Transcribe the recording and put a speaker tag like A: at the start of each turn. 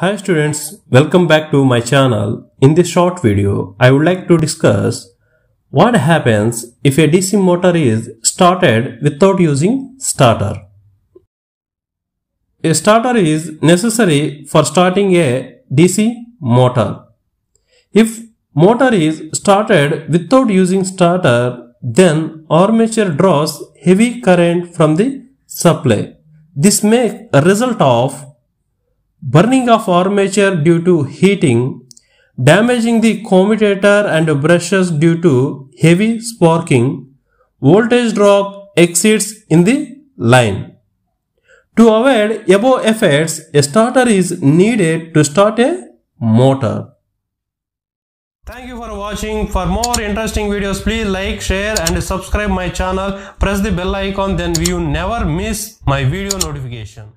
A: Hi students, welcome back to my channel. In this short video, I would like to discuss what happens if a DC motor is started without using starter. A starter is necessary for starting a DC motor. If motor is started without using starter, then armature draws heavy current from the supply. This may result of burning of armature due to heating, damaging the commutator and brushes due to heavy sparking, voltage drop exceeds in the line. To avoid above effects, a starter is needed to start a motor. Thank you for watching. For more interesting videos, please like, share and subscribe my channel. Press the bell icon then you never miss my video notification.